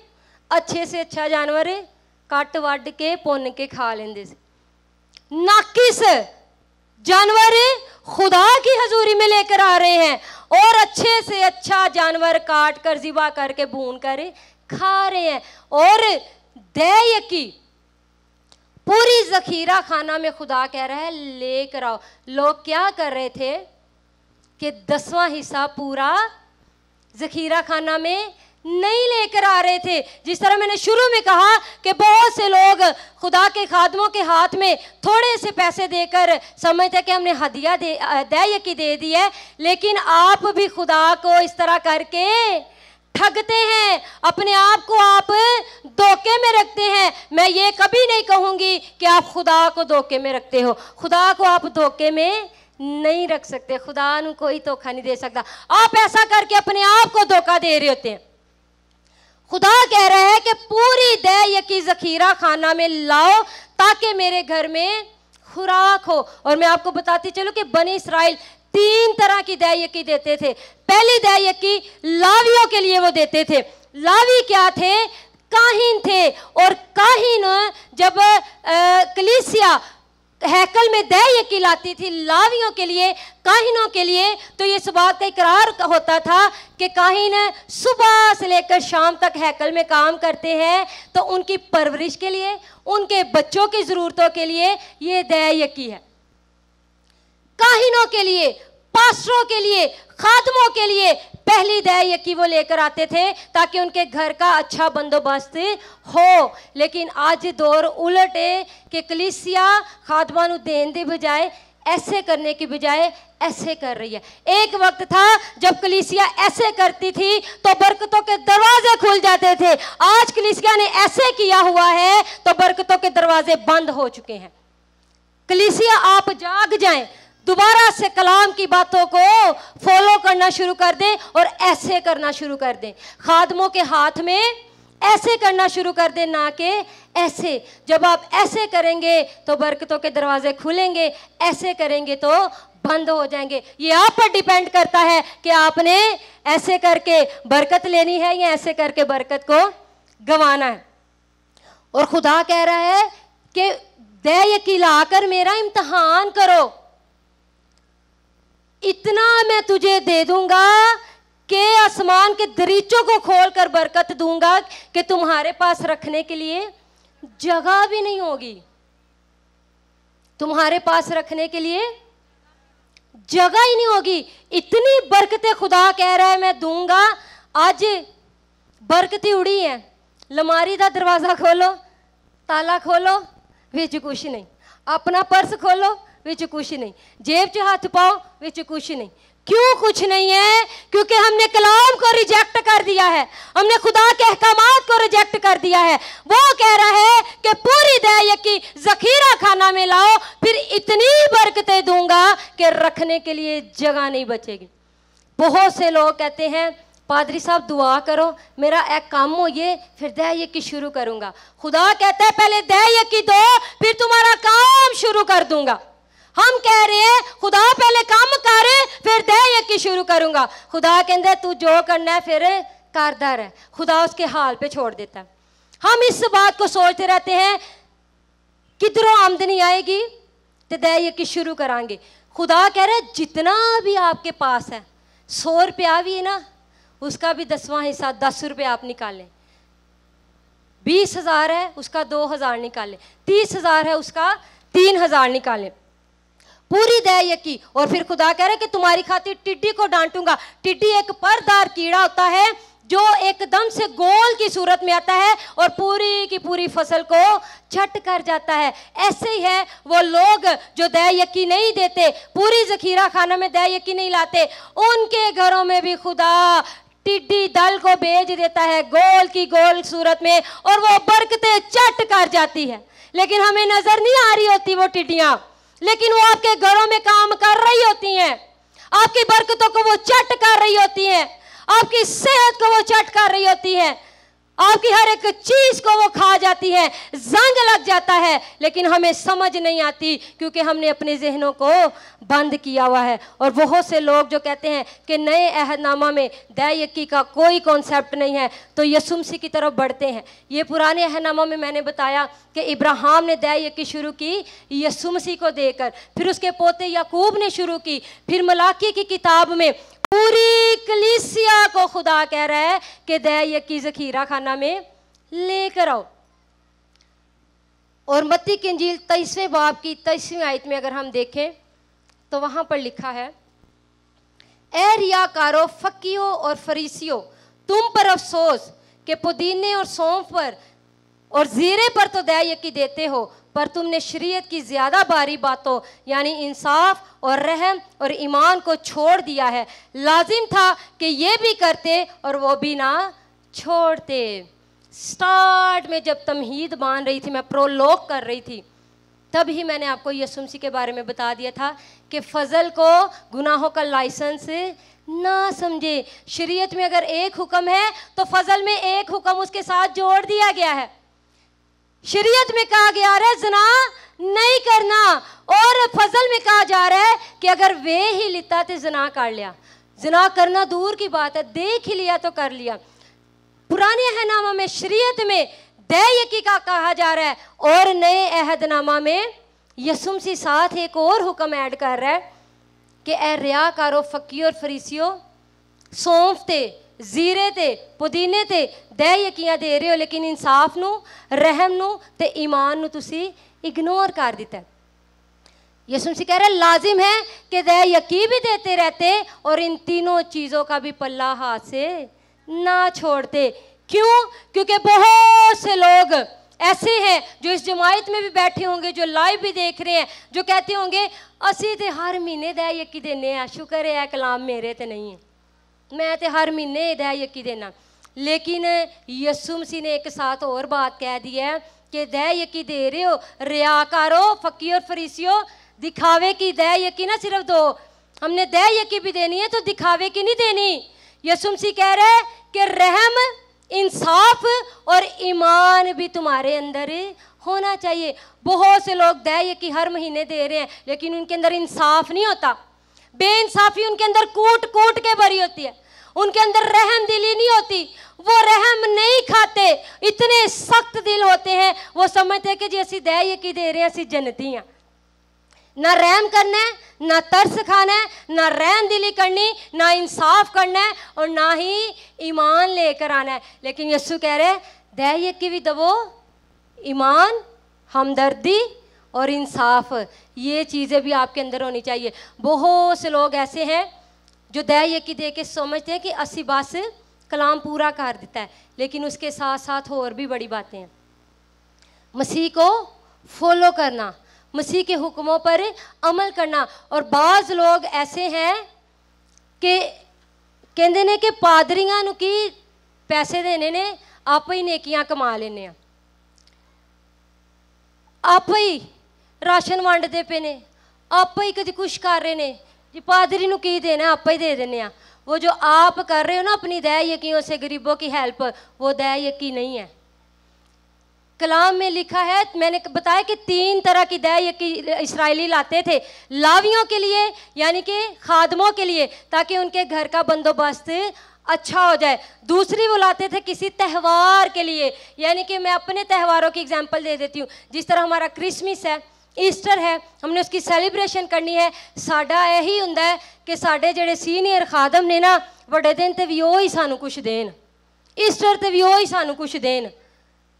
अच्छे से अच्छा जानवर कट वड के पुन के खा लेंदे नाकिस जानवर खुदा की हजूरी में लेकर आ रहे हैं और अच्छे से अच्छा जानवर काट कर जिबा करके भून कर खा रहे हैं और दैय की पूरी जखीरा खाना में खुदा कह रहा है लेकर आओ लोग क्या कर रहे थे कि दसवां हिस्सा पूरा जखीरा खाना में नहीं लेकर आ रहे थे जिस तरह मैंने शुरू में कहा कि बहुत से लोग खुदा के खादमों के हाथ में थोड़े से पैसे देकर समझते कि हमने हदिया दे दया की दे दी है लेकिन आप भी खुदा को इस तरह करके ठगते हैं अपने आप को आप धोखे में रखते हैं मैं ये कभी नहीं कहूँगी कि आप खुदा को धोखे में रखते हो खुदा को आप धोखे में नहीं रख सकते खुदा कोई धोखा नहीं दे सकता आप ऐसा करके अपने आप को धोखा दे रहे होते हैं खुदा कह रहा है कि पूरी दय की जखीरा खाना में लाओ ताकि मेरे घर में खुराक हो और मैं आपको बताती चलूँ कि बनी इसराइल तीन तरह की दय यकी देते थे पहली दय यकी लावियों के लिए वो देते थे लावी क्या थे काहिन थे और काहिन जब कलिसिया कलीसिया हैकल में दैय की लाती थी लावियों के लिए काहिनों के लिए तो ये सुबह का इकरार होता था कि काहिन सुबह से लेकर शाम तक हैकल में काम करते हैं तो उनकी परवरिश के लिए उनके बच्चों की ज़रूरतों के लिए ये दैय की है काहिनों के लिए पास्टरों के लिए खादमों के लिए पहली दया की वो लेकर आते थे ताकि उनके घर का अच्छा बंदोबस्त हो लेकिन आज दौर उलट है कि कलिसिया खादमा देन के बजाय ऐसे करने की बजाय ऐसे कर रही है एक वक्त था जब कलिसिया ऐसे करती थी तो बरकतों के दरवाजे खुल जाते थे आज कलिसिया ने ऐसे किया हुआ है तो बरकतों के दरवाजे बंद हो चुके हैं कलिसिया आप जाग जाएं दोबारा से कलाम की बातों को फॉलो करना शुरू कर दें और ऐसे करना शुरू कर दें खादमों के हाथ में ऐसे करना शुरू कर दें ना कि ऐसे जब आप ऐसे करेंगे तो बरकतों के दरवाजे खुलेंगे ऐसे करेंगे तो बंद हो जाएंगे ये आप पर डिपेंड करता है कि आपने ऐसे करके बरकत लेनी है या ऐसे करके बरकत को गंवाना है और खुदा कह रहा है कि दया आकर मेरा इम्तहान करो इतना मैं तुझे दे दूंगा के आसमान के दरीचों को खोल कर बरकत दूंगा कि तुम्हारे पास रखने के लिए जगह भी नहीं होगी तुम्हारे पास रखने के लिए जगह ही नहीं होगी इतनी बरकतें खुदा कह रहा है मैं दूंगा आज बरकती उड़ी है लमारी का दरवाज़ा खोलो ताला खोलो बिच कुछ नहीं अपना पर्स खोलो ਵਿੱਚ कुछ नहीं जेब च हाथ पाओ ਵਿੱਚ कुछ नहीं क्यों कुछ नहीं है क्योंकि हमने कलाम को रिजेक्ट कर दिया है हमने खुदा के अहकाम को रिजेक्ट कर दिया है वो कह रहा है कि पूरी दया की जखीरा खाना में लाओ फिर इतनी बरकतें दूंगा कि रखने के लिए जगह नहीं बचेगी बहुत से लोग कहते हैं पादरी साहब दुआ करो मेरा एक काम हो ये फिर दया की शुरू करूंगा खुदा कहता है पहले दया की दो फिर तुम्हारा काम शुरू कर दूंगा हम कह रहे हैं खुदा पहले काम कर फिर दे यकी शुरू करूंगा खुदा कहते तू जो करना है फिर दर रह खुदा उसके हाल पे छोड़ देता है हम इस बात को सोचते रहते हैं किधरों आमदनी आएगी तो दे यकी शुरू करांगे खुदा कह रहे जितना भी आपके पास है सौ रुपया भी है ना उसका भी दसवां हिस्सा दस रुपये आप निकालें बीस हज़ार है उसका दो हज़ार निकालें तीस हज़ार है उसका तीन हज़ार निकालें पूरी दया की और फिर खुदा कह रहे कि तुम्हारी खातिर टिड्डी को डांटूंगा टिड्डी एक परदार कीड़ा होता है जो एकदम से गोल की सूरत में आता है और पूरी की पूरी फसल को छट कर जाता है ऐसे ही है वो लोग जो दया यकी नहीं देते पूरी जखीरा खाना में दया यकी नहीं लाते उनके घरों में भी खुदा टिड्डी दल को भेज देता है गोल की गोल सूरत में और वो बरकते चट कर जाती है लेकिन हमें नजर नहीं आ रही होती वो टिड्डियां लेकिन वो आपके घरों में काम कर रही होती हैं आपकी बरकतों को वो चट कर रही होती हैं आपकी सेहत को वो चट कर रही होती हैं आपकी हर एक चीज को वो खा जाती है जंग लग जाता है लेकिन हमें समझ नहीं आती क्योंकि हमने अपने जहनों को बंद किया हुआ है और बहुत से लोग जो कहते हैं कि नए अहदनामा में दयकी का कोई कॉन्सेप्ट नहीं है तो यसुमसी की तरफ बढ़ते हैं ये पुराने अहदनामा में मैंने बताया कि इब्राहिम ने दयकी शुरू की यसुमसी को देकर फिर उसके पोते याकूब ने शुरू की फिर मलाकी की किताब में पूरी कलीसिया को खुदा कह रहा है कि दयकी जखीरा खाना में लेकर आओ और मत्ती की अंजील तेईसवें बाप की तेईसवीं आयत में अगर हम देखें तो वहां पर लिखा है ए कारो फकीओ और फरीसियो तुम पर अफसोस के पुदीने और सौंफ पर और जीरे पर तो दया यकी देते हो पर तुमने शरीयत की ज़्यादा बारी बातों यानी इंसाफ और रहम और ईमान को छोड़ दिया है लाजिम था कि ये भी करते और वो भी ना छोड़ते स्टार्ट में जब तमहीद मान रही थी मैं प्रोलोक कर रही थी तब ही मैंने आपको यसुमसी के बारे में बता दिया था कि फजल को गुनाहों का लाइसेंस ना समझे शरीयत में अगर एक हुक्म है तो फजल में एक हुक्म उसके साथ जोड़ दिया गया है शरीयत में कहा गया है जना नहीं करना और फजल में कहा जा रहा है कि अगर वे ही लिता तो जना कर लिया जना करना दूर की बात है देख ही लिया तो कर लिया पुराने अहनामा में शरीयत में दयकी का कहा जा रहा है और नए अहदनामा में यसुम सी साथ एक और हुक्म ऐड कर रहा है कि ए रिया कारो फकीर और फरीसियो सौंफते जीरे ਤੇ पुदीने ਤੇ ਦਹਿ ਯਕੀਆਂ ਦੇ ਰਹੇ ਹੋ ਲੇਕਿਨ ਇਨਸਾਫ ਨੂੰ ਰਹਿਮ ਨੂੰ ਤੇ इग्नोर कर दिता है यीशु कह रहे लाजिम है कि दह यकी भी देते रहते और इन तीनों चीज़ों का भी पल्ला हाथ से ना छोड़ते क्यों क्योंकि बहुत से लोग ऐसे हैं जो इस जमायत में भी बैठे होंगे जो लाइव भी देख रहे हैं जो कहते होंगे असी तो हर महीने दह यकी देने शुक्र है कलाम मेरे तो नहीं है मैं तो हर महीने दह यकी देना लेकिन यसु मसीह ने एक साथ और बात कह दी है कि दह यकी दे रहे हो करो फकी और फरीसियो दिखावे की दह यकी ना सिर्फ दो हमने दह यकी भी देनी है तो दिखावे की नहीं देनी यसु मसीह कह रहे कि रहम इंसाफ और ईमान भी तुम्हारे अंदर होना चाहिए बहुत से लोग दह यकी हर महीने दे रहे हैं लेकिन उनके अंदर इंसाफ नहीं होता बेइंसाफी उनके अंदर कूट कूट के भरी होती है उनके अंदर रहम दिली नहीं होती वो रहम नहीं खाते इतने सख्त दिल होते हैं वो समझते कि जी असी दह की दे रहे असी जनती हाँ ना रहम करना है ना तरस खाना है ना रहम दिली करनी ना इंसाफ करना है और ना ही ईमान लेकर आना है लेकिन यस्सु कह रहे दह की भी दबो ईमान हमदर्दी और इंसाफ ये चीज़ें भी आपके अंदर होनी चाहिए बहुत से लोग ऐसे हैं जो दया यकी दे के समझते हैं कि असी बस कलाम पूरा कर दिता है लेकिन उसके साथ साथ होर भी बड़ी बातें हैं मसीह को फॉलो करना मसीह के हुक्मों पर अमल करना और बाज़ लोग ऐसे हैं कि ਕਹਿੰਦੇ ਨੇ कि ਪਾਦਰੀਆਂ ਨੂੰ ਕੀ ਪੈਸੇ ਦੇਣੇ ਨੇ ਆਪੇ ਹੀ ਨੇਕੀਆਂ ਕਮਾ ਲੈਨੇ ਆ ਆਪੇ ਹੀ ਰਾਸ਼ਨ ਵੰਡਦੇ ਪਏ ਨੇ ਆਪੇ ਹੀ ਕਦੀ ਕੁਛ ਕਰ ਰਹੇ कि पादरी ਨੂੰ ਕੀ ਦੇਣਾ ਆਪਾਂ ਹੀ ਦੇ ਦੇਣੇ ਆ ਉਹ ਜੋ ਆਪ ਕਰ ਰਹੇ ਹੋ ਨਾ ਆਪਣੀ દયા યકીઓ સે ગરીબો કી હેલ્પ વો દયા યકી નહીં હે કલામ મેં لکھا હે મેને ક બતાયા કે 3 પ્રકાર કી દયા યકી ઇસરાઇલી લاتے تھے લાવીઓ કે લિયે યાની કે ખાદમો કે લિયે તાકે ઉનકે ઘર કા બંધોબસ્ત اچھا હો જાય دوسری બોલાતે تھے કિસી તહેવાર કે લિયે યાની કે મેં apne તહેવારો કી example દે દેતી હું Jis tar hamara Christmas hai Easter ਹੈ ਹਮਨੇ ਉਸकी ਸੈਲੀਬ੍ਰੇਸ਼ਨ ਕਰਨੀ ਹੈ ਸਾਡਾ ਇਹੀ ਹੁੰਦਾ ਹੈ ਕਿ ਸਾਡੇ ਜਿਹੜੇ ਸੀਨੀਅਰ ਖਾਦਮ ਨੇ ਨਾ ਵੱਡੇ ਦਿਨ ਤੇ ਵੀ ਉਹ ਹੀ ਸਾਨੂੰ ਕੁਝ ਦੇਣ ਈਸਟਰ ਤੇ ਵੀ ਉਹ ਹੀ ਸਾਨੂੰ ਕੁਝ ਦੇਣ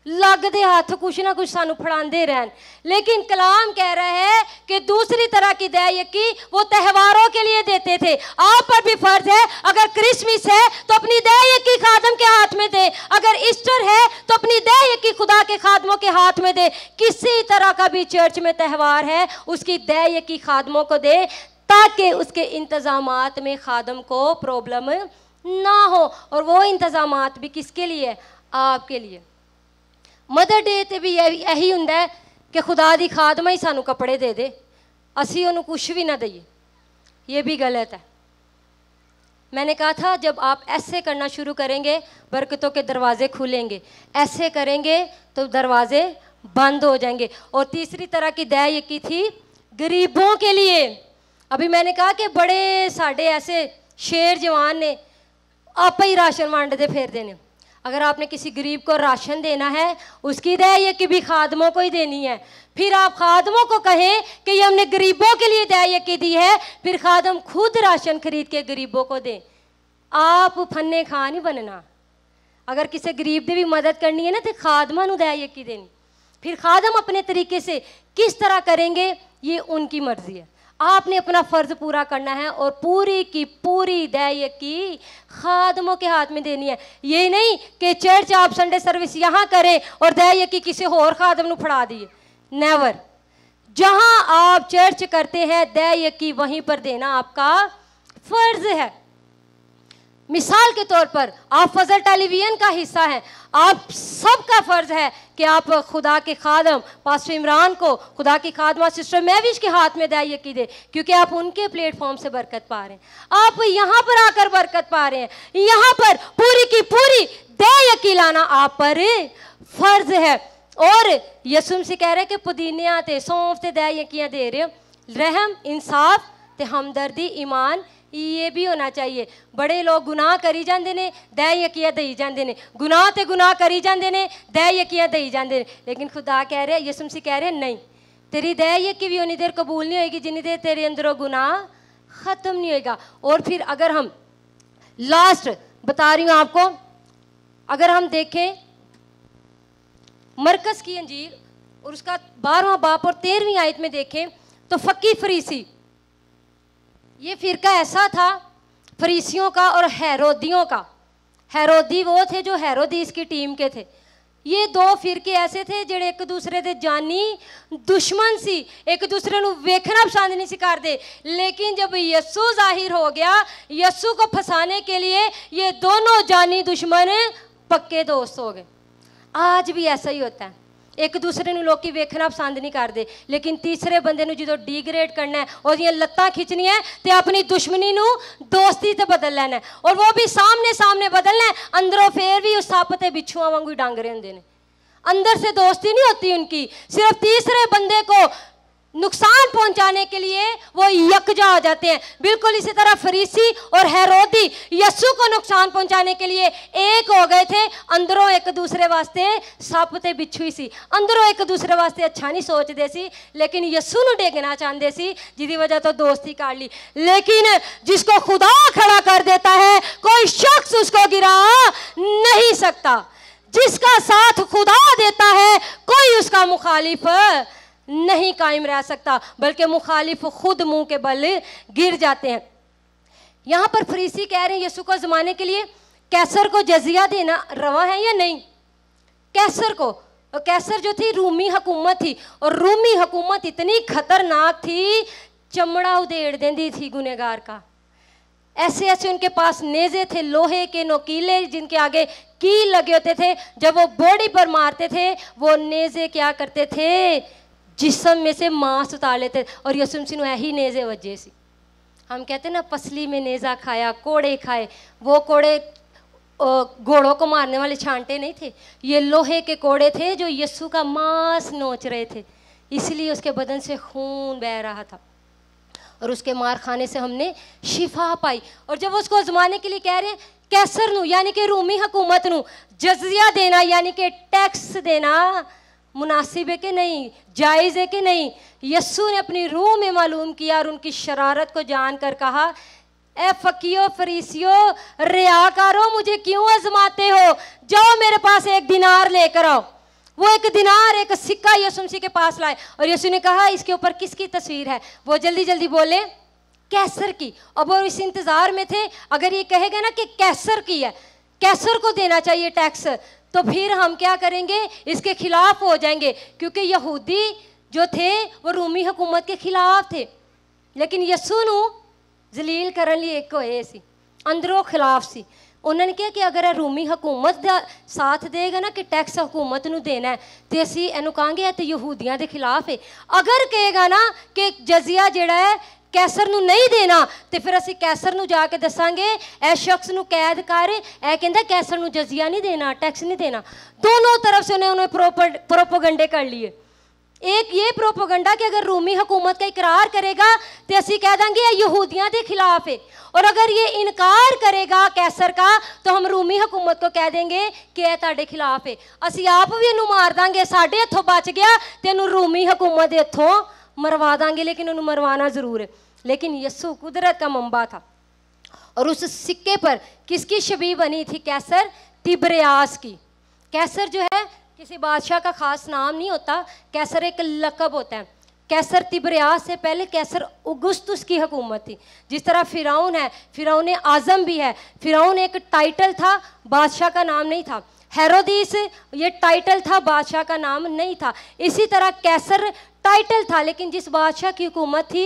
लगते हाथ कुछ ना कुछ सू फे रहन लेकिन कलाम कह रहा है कि दूसरी तरह की यकी वो त्योहारों के लिए देते थे आप पर भी फर्ज है अगर क्रिसमस है तो अपनी यकी खादम के हाथ में दे अगर ईस्टर है तो अपनी यकी खुदा के खादमों के हाथ में दे किसी तरह का भी चर्च में त्यौहार है उसकी यकी खादमों को दे ताकि उसके इंतजाम में खादम को प्रॉब्लम ना हो और वो इंतजाम भी किसके लिए आपके लिए मदर डे ਤੇ भी यही ਹੁੰਦਾ कि खुदा की खादमा ही सू कपड़े दे दे ਅਸੀਂ ਉਹਨੂੰ ਕੁਝ ਵੀ ਨਾ ਦਈਏ ये भी गलत है मैंने कहा था जब आप ऐसे करना शुरू करेंगे बरकतों के दरवाजे खुलेंगे ऐसे करेंगे तो दरवाजे बंद हो जाएंगे और तीसरी तरह की दया की थी गरीबों के लिए अभी मैंने कहा कि बड़े साढ़े ऐसे शेर जवान ने आप ही राशन वंडते दे फिर देने अगर आपने किसी गरीब को राशन देना है उसकी दे ये कि भी खादमों को ही देनी है फिर आप खादमों को कहें कि ये हमने गरीबों के लिए दया की दी है फिर खादम खुद राशन खरीद के गरीबों को दें आप फन्ने खा नहीं बनना अगर किसी गरीब की भी मदद करनी है ना तो खादमा दया की देनी फिर खादम अपने तरीके से किस तरह करेंगे ये उनकी मर्जी है आपने अपना फ़र्ज़ पूरा करना है और पूरी की पूरी दया की खादमों के हाथ में देनी है ये नहीं कि चर्च आप संडे सर्विस यहाँ करें और दया की किसी और खादम को फड़ा दिए नेवर जहाँ आप चर्च करते हैं दया की वहीं पर देना आपका फ़र्ज़ है मिसाल के तौर पर आप फजल टेलीविजन का हिस्सा हैं आप सब का फ़र्ज़ है कि आप खुदा के खादम पास इमरान को खुदा की खादमा सिस्टर मैविश के हाथ में दाइए की दे क्योंकि आप उनके प्लेटफॉर्म से बरकत पा रहे हैं आप यहाँ पर आकर बरकत पा रहे हैं यहाँ पर पूरी की पूरी दे यकी लाना आप पर फ़र्ज़ है और यसुम से कह रहे हैं कि पुदीने आते सौंफते दया यकियाँ दे रहे हो रहम इंसाफ ते हमदर्दी ईमान ये भी होना चाहिए बड़े लोग गुनाह करी जाते हैं दह यकिया दई जाते हैं गुनाह तो गुनाह करी जाते हैं दह यकिया दई जाते हैं लेकिन खुदा कह रहे यसुम सिंह कह रहे नहीं तेरी दह यकी भी उन्नी देर कबूल नहीं होगी जिनी देर तेरे अंदरों गुनाह खत्म नहीं होगा और फिर अगर हम लास्ट बता रही हूँ आपको अगर हम देखें मरकज की अंजीर और उसका बारहवा बाप और तेरहवीं आयत में देखें तो फकी फरीसी ये फ़िरका ऐसा था फरीसियों का और हैरोदियों का हैरोदी वो थे जो हैरोदी इसकी टीम के थे ये दो ਫਿਰਕੇ ऐसे थे ਜਿਹੜੇ एक दूसरे के जानी दुश्मन सी एक दूसरे को ਵੇਖਣਾ पसंद नहीं ਸੀ ਕਰਦੇ ਲੇਕਿਨ ਜਬ ਯਿਸੂ ਜ਼ਾਹਿਰ ਹੋ ਗਿਆ ਯਿਸੂ ਕੋ ਫਸਾने के लिए ये दोनों जानी दुश्मन पक्के दोस्त हो गए आज भी ऐसा ही होता है ਇੱਕ ਦੂਸਰੇ ਨੂੰ ਲੋਕੀ ਵੇਖਣਾ ਪਸੰਦ ਨਹੀਂ ਕਰਦੇ ਲੇਕਿਨ ਤੀਸਰੇ ਬੰਦੇ ਨੂੰ ਜਦੋਂ ਡੀਗ੍ਰੇਡ ਕਰਨਾ ਉਹਦੀਆਂ ਲੱਤਾਂ ਖਿੱਚਣੀਆਂ ਤੇ ਆਪਣੀ ਦੁਸ਼ਮਣੀ ਨੂੰ ਦੋਸਤੀ ਤੇ ਬਦਲ ਲੈਣਾ ਔਰ ਉਹ ਵੀ ਸਾਹਮਣੇ ਸਾਹਮਣੇ ਬਦਲਣਾ ਅੰਦਰੋਂ ਫੇਰ ਵੀ ਉਹ ਸੱਪ ਤੇ ਬਿੱਛੂਆਂ ਵਾਂਗੂ ਡੰਗ ਰਹੇ ਹੁੰਦੇ ਨੇ ਅੰਦਰ ਸੇ ਦੋਸਤੀ ਨਹੀਂ ਹੁੰਦੀ ਉਨਕੀ ਸਿਰਫ ਤੀਸਰੇ ਬੰਦੇ ਕੋ नुकसान पहुंचाने के लिए वो यकजा हो जाते हैं बिल्कुल इसी तरह फरीसी और हैरोदी यसु को नुकसान पहुंचाने के लिए एक हो गए थे अंदरों एक दूसरे वास्ते सप ते सी अंदरों एक दूसरे वास्ते अच्छा नहीं सोचते सी लेकिन यसु न डेगना चाहते सी जिदी वजह तो दोस्ती काट ली लेकिन जिसको खुदा खड़ा कर देता है कोई शख्स उसको गिरा नहीं सकता जिसका साथ खुदा देता है कोई उसका मुखालिफ नहीं कायम रह सकता बल्कि मुखालिफ खुद मुंह के बल गिर जाते हैं यहां पर फरीसी कह रहे हैं यसु को जमाने के लिए कैसर को जजिया देना रवा है या नहीं कैसर को और कैसर जो थी रूमी हुकूमत थी और रूमी हकूमत इतनी खतरनाक थी चमड़ा उधेड़ देती थी गुनेगार का ऐसे ऐसे उनके पास नेजे थे लोहे के नोकीले जिनके आगे कील लगे होते थे जब वो बॉडी पर मारते थे वो नेजे क्या करते थे जिसम में से मांस उतार लेते और यसुम सिंह ही नेजे वजह से हम कहते ना पसली में नेज़ा खाया कोड़े खाए वो कोड़े घोड़ों को मारने वाले छांटे नहीं थे ये लोहे के कोड़े थे जो यस्सु का मांस नोच रहे थे इसलिए उसके बदन से खून बह रहा था और उसके मार खाने से हमने शिफा पाई और जब उसको आजमाने के लिए कह रहे हैं कैसर यानी कि रूमी हुकूमत जजिया देना यानी कि टैक्स देना मुनासिब है कि नहीं जायज़ है कि नहीं यस्सू ने अपनी रूह में मालूम किया और उनकी शरारत को जान कर कहा ए फकीयो फरीसियो रियाकारो मुझे क्यों आजमाते हो जाओ मेरे पास एक दिनार लेकर आओ वो एक दिनार एक सिक्का यसु मसीह के पास लाए और यसु ने कहा इसके ऊपर किसकी तस्वीर है वो जल्दी जल्दी बोले कैसर की अब वो इस इंतज़ार में थे अगर ये कहेगा ना कि कैसर की है कैसर को देना चाहिए टैक्स तो फिर हम क्या करेंगे इसके खिलाफ हो जाएंगे क्योंकि यहूदी जो थे वो रूमी हुकूमत के खिलाफ थे लेकिन यसुनु जलील करन लिए एक होए सी अंदरों खिलाफ सी ਉਹਨਾਂ ਨੇ ਕਿਹਾ ਕਿ ਅਗਰ ਇਹ ਰੂਮੀ ਹਕੂਮਤ ਦਾ ਸਾਥ ਦੇਗਾ ਨਾ ਕਿ ਟੈਕਸ ਹਕੂਮਤ ਨੂੰ ਦੇਣਾ ਤੇ ਅਸੀਂ ਇਹਨੂੰ ਕਹਾਂਗੇ ਇਹ ਤੇ ਯਹੂਦੀਆਂ ਦੇ ਖਿਲਾਫ ਹੈ ਅਗਰ ਕਹੇਗਾ ਨਾ ਕਿ ਜਜ਼ੀਆ ਜਿਹੜਾ ਹੈ ਕੈਸਰ ਨੂੰ ਨਹੀਂ ਦੇਣਾ ਤੇ ਫਿਰ ਅਸੀਂ ਕੈਸਰ ਨੂੰ ਜਾ ਕੇ ਦੱਸਾਂਗੇ ਇਹ ਸ਼ਖਸ ਨੂੰ ਕੈਦ ਕਰ ਇਹ ਕਹਿੰਦਾ ਕੈਸਰ ਨੂੰ ਜਜ਼ੀਆ ਨਹੀਂ ਦੇਣਾ ਟੈਕਸ ਨਹੀਂ ਦੇਣਾ ਦੋਨੋਂ ਤਰਫ ਸੇ ਉਹਨੇ ਪ੍ਰੋਪਗੈਂਡੇ ਕਰ ਲਈ ਇੱਕ ਇਹ ਪ੍ਰੋਪਗੈਂਡਾ ਕਿ ਅਗਰ ਰੂਮੀ ਹਕੂਮਤ ਕਾ ਇਕਰਾਰ ਕਰੇਗਾ ਤੇ ਅਸੀਂ ਕਹਿ ਦਾਂਗੇ ਇਹ ਯਹੂਦੀਆਂ ਦੇ ਖਿਲਾਫ ਹੈ ਔਰ ਅਗਰ ਇਹ ਇਨਕਾਰ ਕਰੇਗਾ ਕੈਸਰ ਕਾ ਤਾਂ ਹਮ ਰੂਮੀ ਹਕੂਮਤ ਕੋ ਕਹਿ ਦੇਂਗੇ ਕਿ ਇਹ ਤੁਹਾਡੇ ਖਿਲਾਫ ਹੈ ਅਸੀਂ ਆਪ ਵੀ ਇਹਨੂੰ ਮਾਰ ਦਾਂਗੇ ਸਾਡੇ ਹੱਥੋਂ ਬਚ ਗਿਆ ਤੇ ਇਹਨੂੰ ਰੂਮੀ ਹਕੂਮਤ ਦੇ ਹੱਥੋਂ मरवा देंगे लेकिन उन्हें मरवाना ज़रूर है लेकिन यसु कुदरत का मम्बा था और उस सिक्के पर किसकी शबी बनी थी कैसर तिब्रयास की कैसर जो है किसी बादशाह का ख़ास नाम नहीं होता कैसर एक लकब होता है कैसर तिब्रयास से पहले कैसर उगुस्तुस की हुकूमत थी जिस तरह फ़िराउन है फ़िराउन आज़म भी है फ़िराउन एक टाइटल था बादशाह का नाम नहीं था हेरोदीस ये टाइटल था बादशाह का नाम नहीं था इसी तरह कैसर टाइटल था लेकिन जिस बादशाह की हुकूमत थी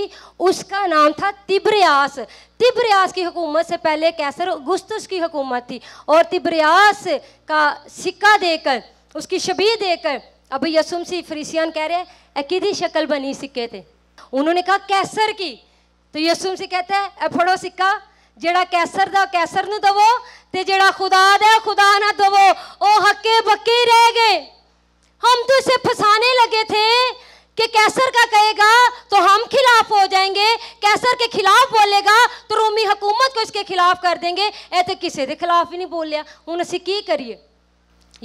उसका नाम था तिब्रयास तिब्रयास की हुकूमत से पहले कैसर गुस्तुस की हुकूमत थी और तिब्रयास का सिक्का देकर उसकी शबी देकर अब यसुम सी फ्रीसियन कह रहे हैं अकीदी शक्ल बनी सिक्के थे उन्होंने कहा कैसर की तो यसुम सी कहते हैं फड़ो सिक्का ਜਿਹੜਾ कैसर ਦਾ कैसर ਨੂੰ ਦਵੋ ਤੇ ਜਿਹੜਾ ਖੁਦਾ ਦਾ ਖੁਦਾ ਨਾ ਦਵੋ ਉਹ ਹੱਕੇ ਬੱਕੇ ਰਹਿ ਗਏ हम तो इसे फंसाने लगे थे कि कैसर का कहेगा तो हम खिलाफ हो जाएंगे कैसर के खिलाफ बोलेगा तो रोमी हुकूमत को इसके खिलाफ कर देंगे ए तो किसी के खिलाफ ही नहीं बोलिया हूँ असं की करिए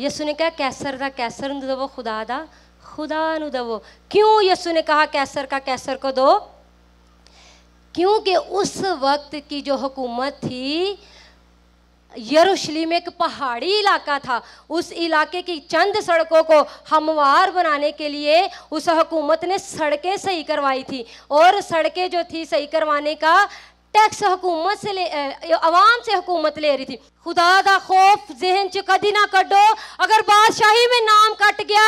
यसु ने कहा कैसर का कैसर दवो खुदा दा खुदा दवो क्यों यसु ने कहा कैसर का कैसर को दो क्योंकि उस वक्त की जो हुकूमत थी यरूशलेम एक पहाड़ी इलाका था उस इलाके की चंद सड़कों को हमवार बनाने के लिए उस हुकूमत ने सड़कें सही करवाई थी और सड़कें जो थी सही करवाने का टैक्स हुकूमत से ले आवाम से हुकूमत ले रही थी खुदा दा खौफ जहन च कदी ना कडो अगर बादशाही में नाम कट गया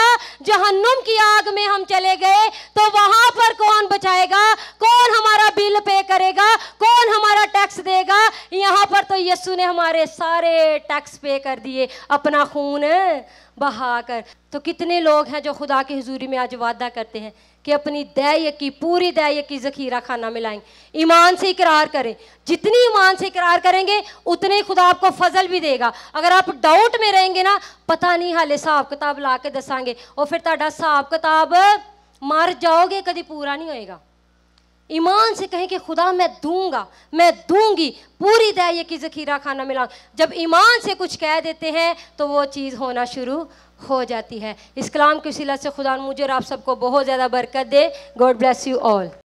जहन्नुम की आग में हम चले गए तो वहां पर कौन बचाएगा कौन हमारा बिल पे करेगा कौन हमारा टैक्स देगा यहाँ पर तो यस्सु ने हमारे सारे टैक्स पे कर दिए अपना खून बहाकर तो कितने लोग हैं जो खुदा की हजूरी में आज वादा करते हैं कि अपनी दैय की पूरी दैय की जखीरा खाना मिलाएं ईमान से इकरार करें जितनी ईमान से इकरार करेंगे उतने खुदा आपको फजल भी देगा अगर आप डाउट में रहेंगे ना पता नहीं हाले हिसाब किताब ला के दसागे और फिर ता हिसाब किताब मर जाओगे कभी पूरा नहीं होएगा ईमान से कहें कि खुदा मैं दूंगा मैं दूंगी पूरी दैय की जखीरा खाना मिलाऊँ जब ईमान से कुछ कह देते हैं तो वो चीज़ होना शुरू हो जाती है इस कलाम की सिलत से खुदा मुझे और आप सबको बहुत ज़्यादा बरकत दे गॉड ब्लेस यू ऑल